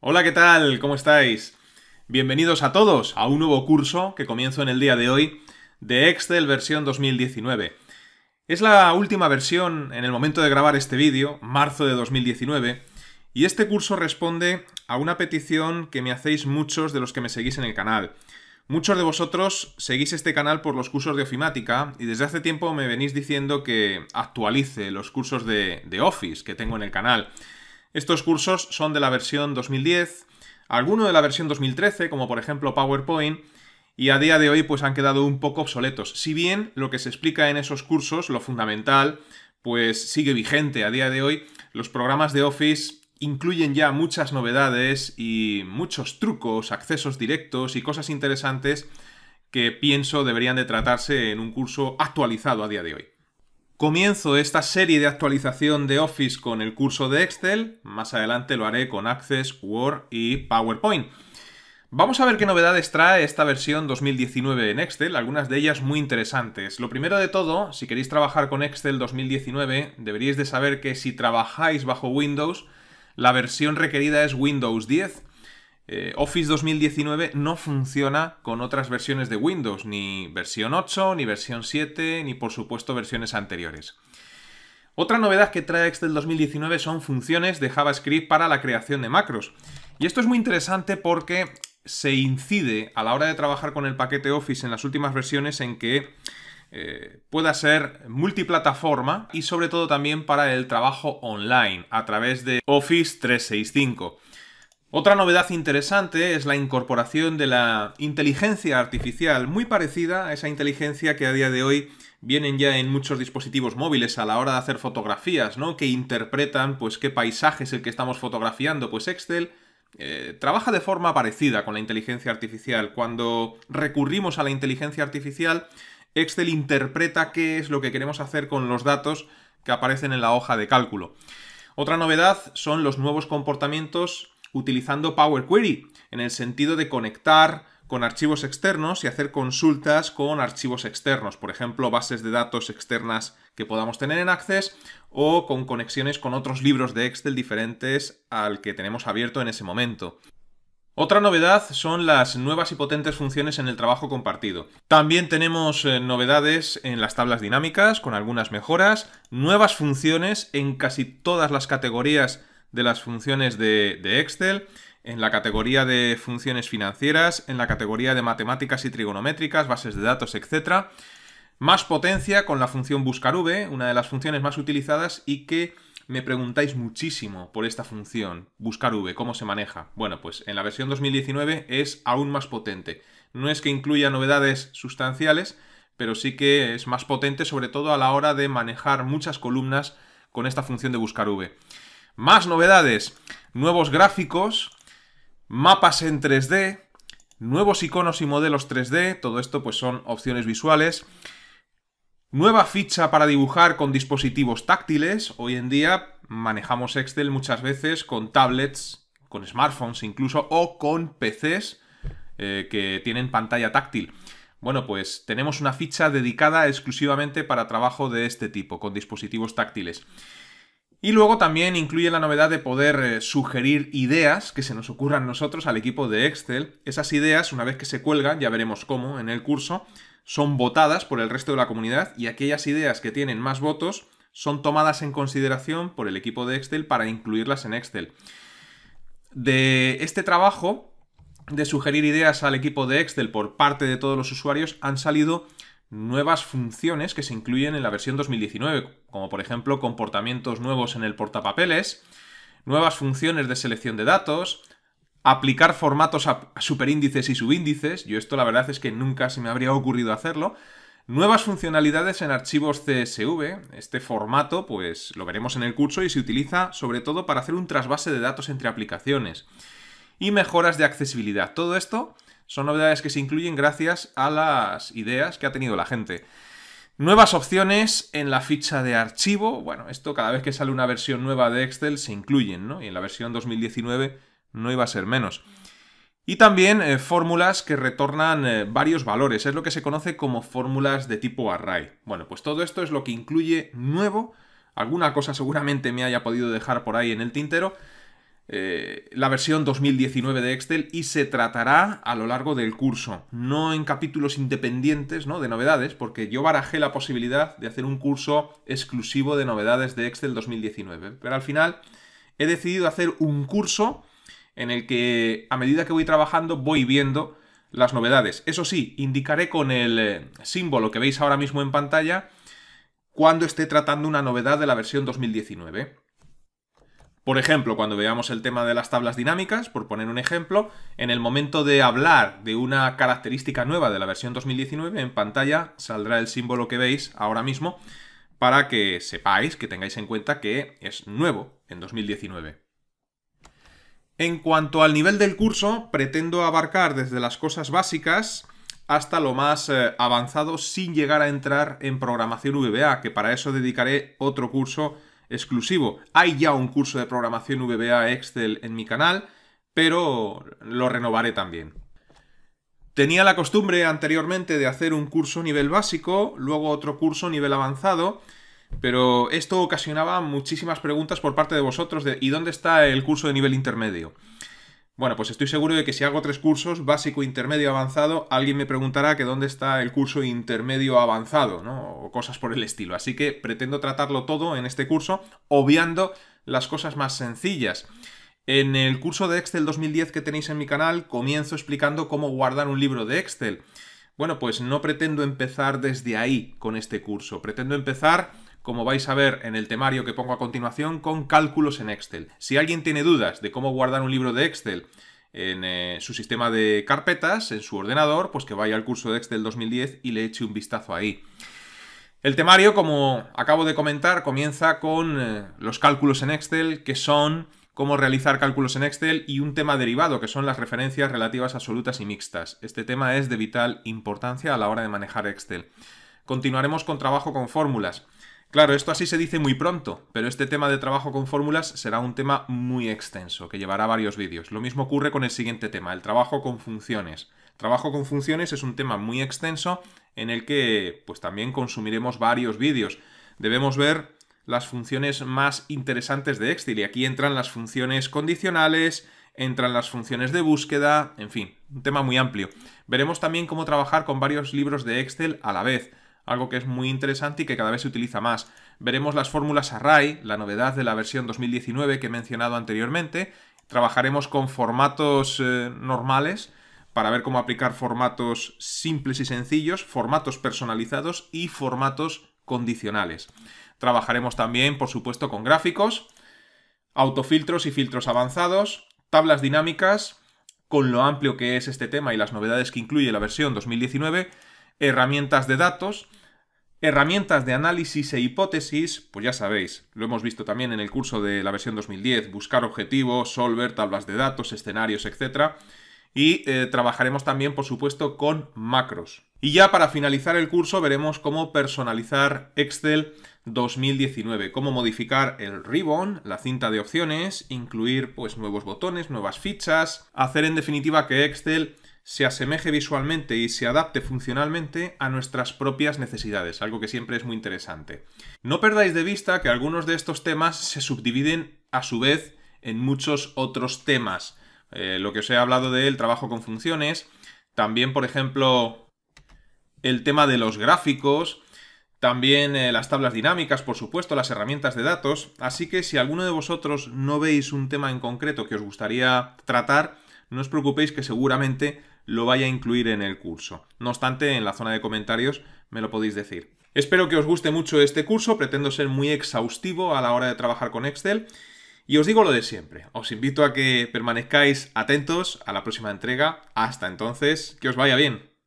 Hola, ¿qué tal? ¿Cómo estáis? Bienvenidos a todos a un nuevo curso que comienzo en el día de hoy de Excel versión 2019. Es la última versión en el momento de grabar este vídeo, marzo de 2019, y este curso responde a una petición que me hacéis muchos de los que me seguís en el canal. Muchos de vosotros seguís este canal por los cursos de ofimática y desde hace tiempo me venís diciendo que actualice los cursos de, de Office que tengo en el canal. Estos cursos son de la versión 2010, algunos de la versión 2013, como por ejemplo PowerPoint, y a día de hoy pues han quedado un poco obsoletos. Si bien lo que se explica en esos cursos, lo fundamental, pues sigue vigente a día de hoy, los programas de Office incluyen ya muchas novedades y muchos trucos, accesos directos y cosas interesantes que pienso deberían de tratarse en un curso actualizado a día de hoy. Comienzo esta serie de actualización de Office con el curso de Excel, más adelante lo haré con Access, Word y PowerPoint. Vamos a ver qué novedades trae esta versión 2019 en Excel, algunas de ellas muy interesantes. Lo primero de todo, si queréis trabajar con Excel 2019, deberíais de saber que si trabajáis bajo Windows, la versión requerida es Windows 10, eh, Office 2019 no funciona con otras versiones de Windows, ni versión 8, ni versión 7, ni por supuesto versiones anteriores. Otra novedad que trae Excel 2019 son funciones de JavaScript para la creación de macros. Y esto es muy interesante porque se incide a la hora de trabajar con el paquete Office en las últimas versiones en que eh, pueda ser multiplataforma y sobre todo también para el trabajo online a través de Office 365. Otra novedad interesante es la incorporación de la inteligencia artificial, muy parecida a esa inteligencia que a día de hoy vienen ya en muchos dispositivos móviles a la hora de hacer fotografías, ¿no? Que interpretan, pues, qué paisaje es el que estamos fotografiando. Pues Excel eh, trabaja de forma parecida con la inteligencia artificial. Cuando recurrimos a la inteligencia artificial, Excel interpreta qué es lo que queremos hacer con los datos que aparecen en la hoja de cálculo. Otra novedad son los nuevos comportamientos utilizando Power Query, en el sentido de conectar con archivos externos y hacer consultas con archivos externos, por ejemplo, bases de datos externas que podamos tener en Access o con conexiones con otros libros de Excel diferentes al que tenemos abierto en ese momento. Otra novedad son las nuevas y potentes funciones en el trabajo compartido. También tenemos eh, novedades en las tablas dinámicas, con algunas mejoras, nuevas funciones en casi todas las categorías de las funciones de, Excel, en la categoría de funciones financieras, en la categoría de matemáticas y trigonométricas, bases de datos, etc. Más potencia con la función buscar v, una de las funciones más utilizadas y que me preguntáis muchísimo por esta función, buscar v, cómo se maneja. Bueno, pues en la versión 2019 es aún más potente. No es que incluya novedades sustanciales, pero sí que es más potente sobre todo a la hora de manejar muchas columnas con esta función de buscar v. Más novedades, nuevos gráficos, mapas en 3D, nuevos iconos y modelos 3D, todo esto pues son opciones visuales. Nueva ficha para dibujar con dispositivos táctiles. Hoy en día manejamos Excel muchas veces con tablets, con smartphones incluso, o con PCs eh, que tienen pantalla táctil. Bueno, pues tenemos una ficha dedicada exclusivamente para trabajo de este tipo, con dispositivos táctiles. Y luego también incluye la novedad de poder eh, sugerir ideas que se nos ocurran nosotros al equipo de Excel. Esas ideas, una vez que se cuelgan, ya veremos cómo en el curso, son votadas por el resto de la comunidad y aquellas ideas que tienen más votos son tomadas en consideración por el equipo de Excel para incluirlas en Excel. De este trabajo de sugerir ideas al equipo de Excel por parte de todos los usuarios han salido nuevas funciones que se incluyen en la versión 2019, como por ejemplo comportamientos nuevos en el portapapeles, nuevas funciones de selección de datos, aplicar formatos a superíndices y subíndices, yo esto la verdad es que nunca se me habría ocurrido hacerlo, nuevas funcionalidades en archivos CSV, este formato pues lo veremos en el curso y se utiliza sobre todo para hacer un trasvase de datos entre aplicaciones, y mejoras de accesibilidad, todo esto son novedades que se incluyen gracias a las ideas que ha tenido la gente. Nuevas opciones en la ficha de archivo. Bueno, esto cada vez que sale una versión nueva de Excel se incluyen, ¿no? Y en la versión 2019 no iba a ser menos. Y también eh, fórmulas que retornan eh, varios valores. Es lo que se conoce como fórmulas de tipo array. Bueno, pues todo esto es lo que incluye nuevo. Alguna cosa seguramente me haya podido dejar por ahí en el tintero. Eh, la versión 2019 de Excel y se tratará a lo largo del curso, no en capítulos independientes ¿no? de novedades, porque yo barajé la posibilidad de hacer un curso exclusivo de novedades de Excel 2019, pero al final he decidido hacer un curso en el que a medida que voy trabajando voy viendo las novedades. Eso sí, indicaré con el eh, símbolo que veis ahora mismo en pantalla cuando esté tratando una novedad de la versión 2019. Por ejemplo, cuando veamos el tema de las tablas dinámicas, por poner un ejemplo, en el momento de hablar de una característica nueva de la versión 2019, en pantalla saldrá el símbolo que veis ahora mismo para que sepáis, que tengáis en cuenta que es nuevo en 2019. En cuanto al nivel del curso, pretendo abarcar desde las cosas básicas hasta lo más eh, avanzado sin llegar a entrar en programación VBA, que para eso dedicaré otro curso exclusivo. Hay ya un curso de programación VBA Excel en mi canal, pero lo renovaré también. Tenía la costumbre anteriormente de hacer un curso nivel básico, luego otro curso nivel avanzado, pero esto ocasionaba muchísimas preguntas por parte de vosotros de ¿y dónde está el curso de nivel intermedio? Bueno, pues estoy seguro de que si hago tres cursos, básico, intermedio, avanzado, alguien me preguntará que dónde está el curso intermedio avanzado, ¿no? O cosas por el estilo. Así que pretendo tratarlo todo en este curso, obviando las cosas más sencillas. En el curso de Excel 2010 que tenéis en mi canal, comienzo explicando cómo guardar un libro de Excel. Bueno, pues no pretendo empezar desde ahí con este curso. Pretendo empezar como vais a ver en el temario que pongo a continuación, con cálculos en Excel. Si alguien tiene dudas de cómo guardar un libro de Excel en eh, su sistema de carpetas, en su ordenador, pues que vaya al curso de Excel 2010 y le eche un vistazo ahí. El temario, como acabo de comentar, comienza con eh, los cálculos en Excel, que son cómo realizar cálculos en Excel y un tema derivado, que son las referencias relativas absolutas y mixtas. Este tema es de vital importancia a la hora de manejar Excel. Continuaremos con trabajo con fórmulas. Claro, esto así se dice muy pronto, pero este tema de trabajo con fórmulas será un tema muy extenso, que llevará varios vídeos. Lo mismo ocurre con el siguiente tema, el trabajo con funciones. Trabajo con funciones es un tema muy extenso en el que pues también consumiremos varios vídeos. Debemos ver las funciones más interesantes de Excel y aquí entran las funciones condicionales, entran las funciones de búsqueda, en fin, un tema muy amplio. Veremos también cómo trabajar con varios libros de Excel a la vez algo que es muy interesante y que cada vez se utiliza más. Veremos las fórmulas array, la novedad de la versión 2019 que he mencionado anteriormente. Trabajaremos con formatos eh, normales para ver cómo aplicar formatos simples y sencillos, formatos personalizados y formatos condicionales. Trabajaremos también, por supuesto, con gráficos, autofiltros y filtros avanzados, tablas dinámicas, con lo amplio que es este tema y las novedades que incluye la versión 2019, herramientas de datos, Herramientas de análisis e hipótesis, pues ya sabéis, lo hemos visto también en el curso de la versión 2010, buscar objetivos, solver, tablas de datos, escenarios, etc. Y eh, trabajaremos también, por supuesto, con macros. Y ya para finalizar el curso veremos cómo personalizar Excel 2019, cómo modificar el ribbon, la cinta de opciones, incluir pues nuevos botones, nuevas fichas, hacer en definitiva que Excel se asemeje visualmente y se adapte funcionalmente a nuestras propias necesidades, algo que siempre es muy interesante. No perdáis de vista que algunos de estos temas se subdividen a su vez en muchos otros temas. Eh, lo que os he hablado del trabajo con funciones, también, por ejemplo, el tema de los gráficos, también eh, las tablas dinámicas, por supuesto, las herramientas de datos. Así que si alguno de vosotros no veis un tema en concreto que os gustaría tratar, no os preocupéis que seguramente lo vaya a incluir en el curso. No obstante, en la zona de comentarios me lo podéis decir. Espero que os guste mucho este curso, pretendo ser muy exhaustivo a la hora de trabajar con Excel. Y os digo lo de siempre, os invito a que permanezcáis atentos a la próxima entrega. Hasta entonces, que os vaya bien.